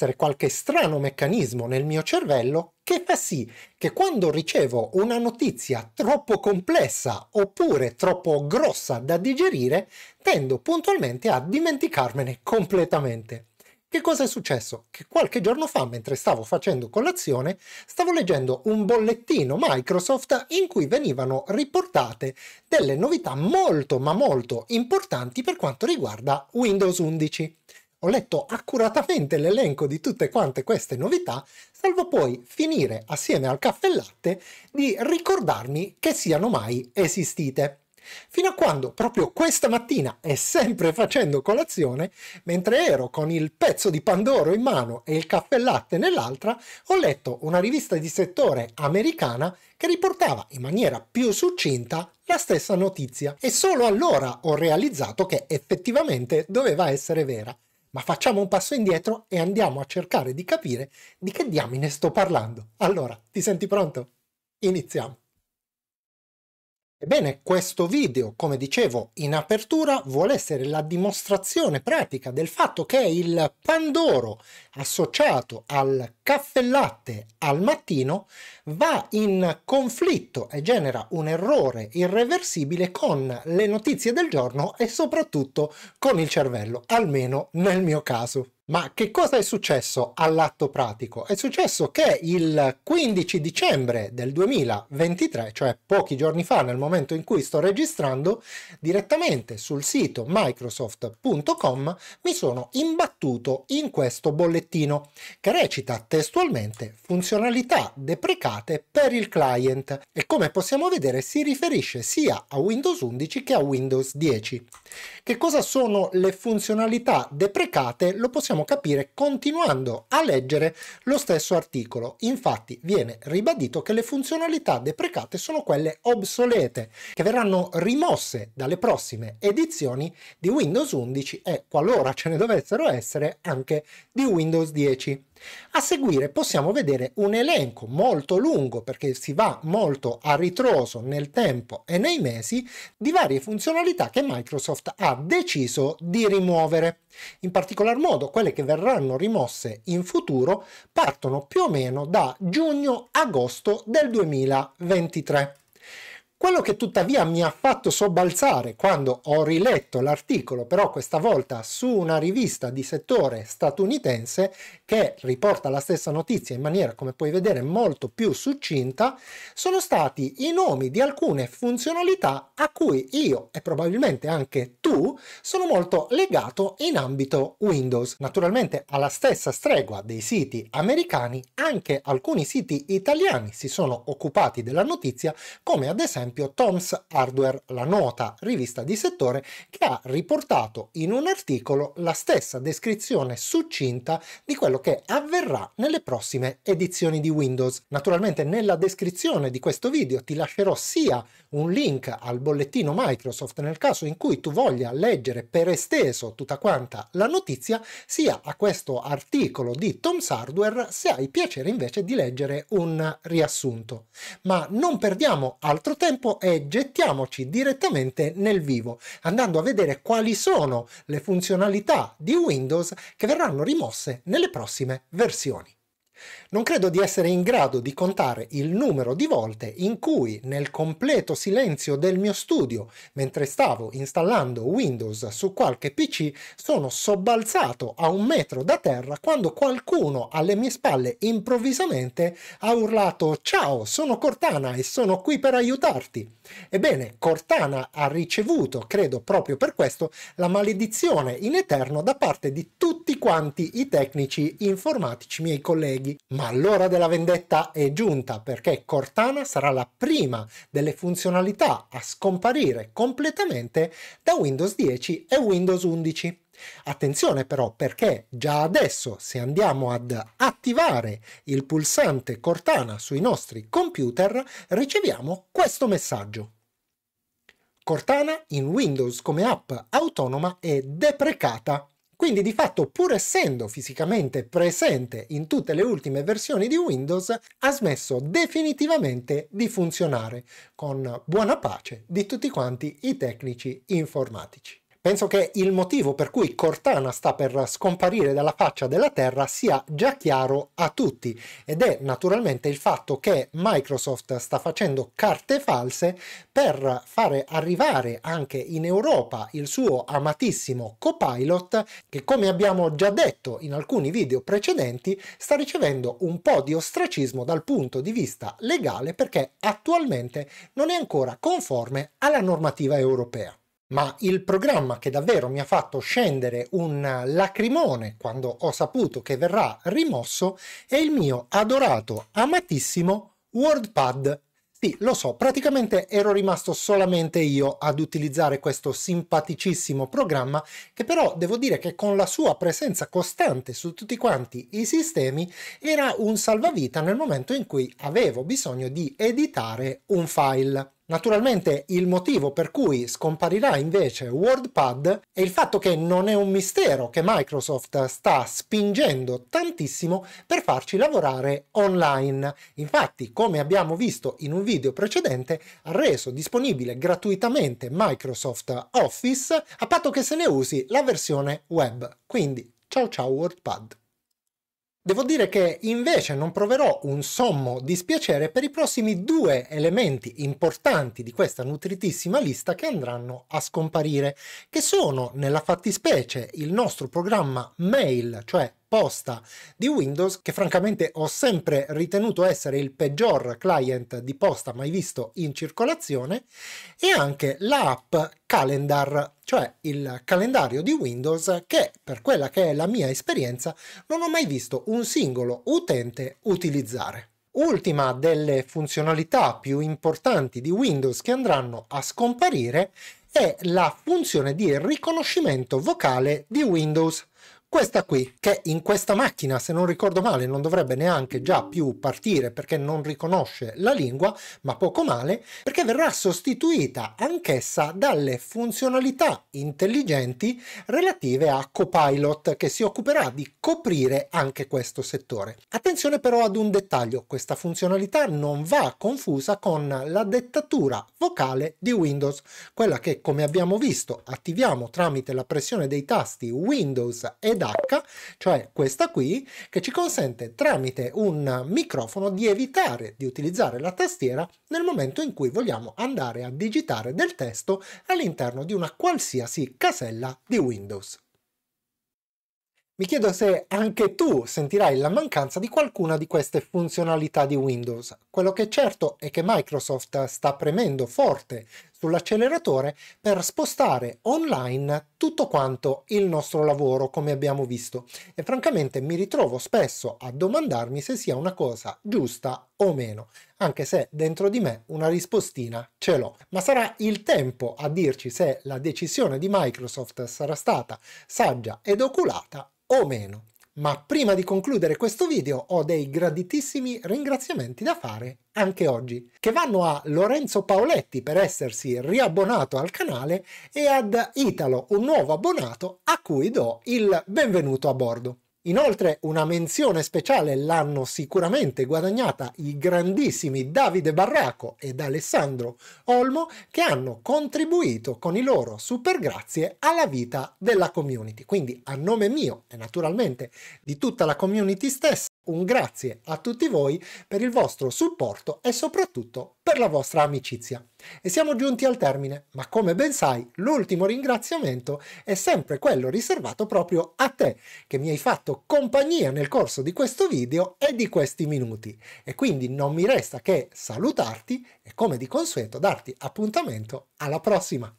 essere qualche strano meccanismo nel mio cervello che fa sì che quando ricevo una notizia troppo complessa oppure troppo grossa da digerire, tendo puntualmente a dimenticarmene completamente. Che cosa è successo? Che qualche giorno fa, mentre stavo facendo colazione, stavo leggendo un bollettino Microsoft in cui venivano riportate delle novità molto ma molto importanti per quanto riguarda Windows 11. Ho letto accuratamente l'elenco di tutte quante queste novità, salvo poi finire assieme al caffè latte di ricordarmi che siano mai esistite. Fino a quando, proprio questa mattina e sempre facendo colazione, mentre ero con il pezzo di Pandoro in mano e il caffè latte nell'altra, ho letto una rivista di settore americana che riportava in maniera più succinta la stessa notizia e solo allora ho realizzato che effettivamente doveva essere vera ma facciamo un passo indietro e andiamo a cercare di capire di che diamine sto parlando. Allora, ti senti pronto? Iniziamo! Ebbene, questo video, come dicevo in apertura, vuole essere la dimostrazione pratica del fatto che il pandoro associato al caffè latte al mattino va in conflitto e genera un errore irreversibile con le notizie del giorno e soprattutto con il cervello, almeno nel mio caso. Ma che cosa è successo all'atto pratico? È successo che il 15 dicembre del 2023, cioè pochi giorni fa nel momento in cui sto registrando, direttamente sul sito microsoft.com mi sono imbattuto in questo bollettino che recita testualmente funzionalità deprecate per il client e come possiamo vedere si riferisce sia a Windows 11 che a Windows 10. Che cosa sono le funzionalità deprecate lo possiamo capire continuando a leggere lo stesso articolo. Infatti viene ribadito che le funzionalità deprecate sono quelle obsolete, che verranno rimosse dalle prossime edizioni di Windows 11 e, qualora ce ne dovessero essere, anche di Windows 10. A seguire possiamo vedere un elenco molto lungo, perché si va molto a ritroso nel tempo e nei mesi, di varie funzionalità che Microsoft ha deciso di rimuovere. In particolar modo quelle che verranno rimosse in futuro partono più o meno da giugno-agosto del 2023. Quello che tuttavia mi ha fatto sobbalzare quando ho riletto l'articolo, però questa volta su una rivista di settore statunitense che riporta la stessa notizia in maniera, come puoi vedere, molto più succinta, sono stati i nomi di alcune funzionalità a cui io e probabilmente anche tu sono molto legato in ambito Windows. Naturalmente alla stessa stregua dei siti americani, anche alcuni siti italiani si sono occupati della notizia, come ad esempio esempio Tom's Hardware, la nota rivista di settore, che ha riportato in un articolo la stessa descrizione succinta di quello che avverrà nelle prossime edizioni di Windows. Naturalmente nella descrizione di questo video ti lascerò sia un link al bollettino Microsoft nel caso in cui tu voglia leggere per esteso tutta quanta la notizia, sia a questo articolo di Tom's Hardware se hai piacere invece di leggere un riassunto. Ma non perdiamo altro tempo tempo e gettiamoci direttamente nel vivo, andando a vedere quali sono le funzionalità di Windows che verranno rimosse nelle prossime versioni. Non credo di essere in grado di contare il numero di volte in cui, nel completo silenzio del mio studio, mentre stavo installando Windows su qualche PC, sono sobbalzato a un metro da terra quando qualcuno alle mie spalle improvvisamente ha urlato Ciao, sono Cortana e sono qui per aiutarti. Ebbene, Cortana ha ricevuto, credo proprio per questo, la maledizione in eterno da parte di tutti quanti i tecnici informatici miei colleghi colleghi. Ma l'ora della vendetta è giunta perché Cortana sarà la prima delle funzionalità a scomparire completamente da Windows 10 e Windows 11. Attenzione però perché già adesso se andiamo ad attivare il pulsante Cortana sui nostri computer riceviamo questo messaggio. Cortana in Windows come app autonoma è deprecata quindi di fatto pur essendo fisicamente presente in tutte le ultime versioni di Windows ha smesso definitivamente di funzionare con buona pace di tutti quanti i tecnici informatici. Penso che il motivo per cui Cortana sta per scomparire dalla faccia della Terra sia già chiaro a tutti ed è naturalmente il fatto che Microsoft sta facendo carte false per fare arrivare anche in Europa il suo amatissimo Copilot che come abbiamo già detto in alcuni video precedenti sta ricevendo un po' di ostracismo dal punto di vista legale perché attualmente non è ancora conforme alla normativa europea ma il programma che davvero mi ha fatto scendere un lacrimone quando ho saputo che verrà rimosso è il mio adorato, amatissimo WordPad. Sì, lo so, praticamente ero rimasto solamente io ad utilizzare questo simpaticissimo programma che però devo dire che con la sua presenza costante su tutti quanti i sistemi era un salvavita nel momento in cui avevo bisogno di editare un file. Naturalmente il motivo per cui scomparirà invece WordPad è il fatto che non è un mistero che Microsoft sta spingendo tantissimo per farci lavorare online. Infatti, come abbiamo visto in un video precedente, ha reso disponibile gratuitamente Microsoft Office a patto che se ne usi la versione web. Quindi, ciao ciao WordPad! Devo dire che invece non proverò un sommo dispiacere per i prossimi due elementi importanti di questa nutritissima lista che andranno a scomparire, che sono nella fattispecie il nostro programma mail, cioè posta di Windows che francamente ho sempre ritenuto essere il peggior client di posta mai visto in circolazione e anche l'app Calendar cioè il calendario di Windows che per quella che è la mia esperienza non ho mai visto un singolo utente utilizzare. Ultima delle funzionalità più importanti di Windows che andranno a scomparire è la funzione di riconoscimento vocale di Windows questa qui che in questa macchina se non ricordo male non dovrebbe neanche già più partire perché non riconosce la lingua ma poco male perché verrà sostituita anch'essa dalle funzionalità intelligenti relative a Copilot che si occuperà di coprire anche questo settore attenzione però ad un dettaglio questa funzionalità non va confusa con la dettatura vocale di Windows quella che come abbiamo visto attiviamo tramite la pressione dei tasti Windows e ed cioè questa qui, che ci consente tramite un microfono di evitare di utilizzare la tastiera nel momento in cui vogliamo andare a digitare del testo all'interno di una qualsiasi casella di Windows. Mi chiedo se anche tu sentirai la mancanza di qualcuna di queste funzionalità di Windows. Quello che è certo è che Microsoft sta premendo forte sull'acceleratore per spostare online tutto quanto il nostro lavoro come abbiamo visto e francamente mi ritrovo spesso a domandarmi se sia una cosa giusta o meno anche se dentro di me una rispostina ce l'ho ma sarà il tempo a dirci se la decisione di Microsoft sarà stata saggia ed oculata o meno ma prima di concludere questo video ho dei graditissimi ringraziamenti da fare anche oggi, che vanno a Lorenzo Paoletti per essersi riabbonato al canale e ad Italo, un nuovo abbonato, a cui do il benvenuto a bordo. Inoltre una menzione speciale l'hanno sicuramente guadagnata i grandissimi Davide Barraco ed Alessandro Olmo che hanno contribuito con i loro supergrazie alla vita della community. Quindi a nome mio e naturalmente di tutta la community stessa un grazie a tutti voi per il vostro supporto e soprattutto per la vostra amicizia. E siamo giunti al termine, ma come ben sai, l'ultimo ringraziamento è sempre quello riservato proprio a te, che mi hai fatto compagnia nel corso di questo video e di questi minuti. E quindi non mi resta che salutarti e come di consueto darti appuntamento alla prossima.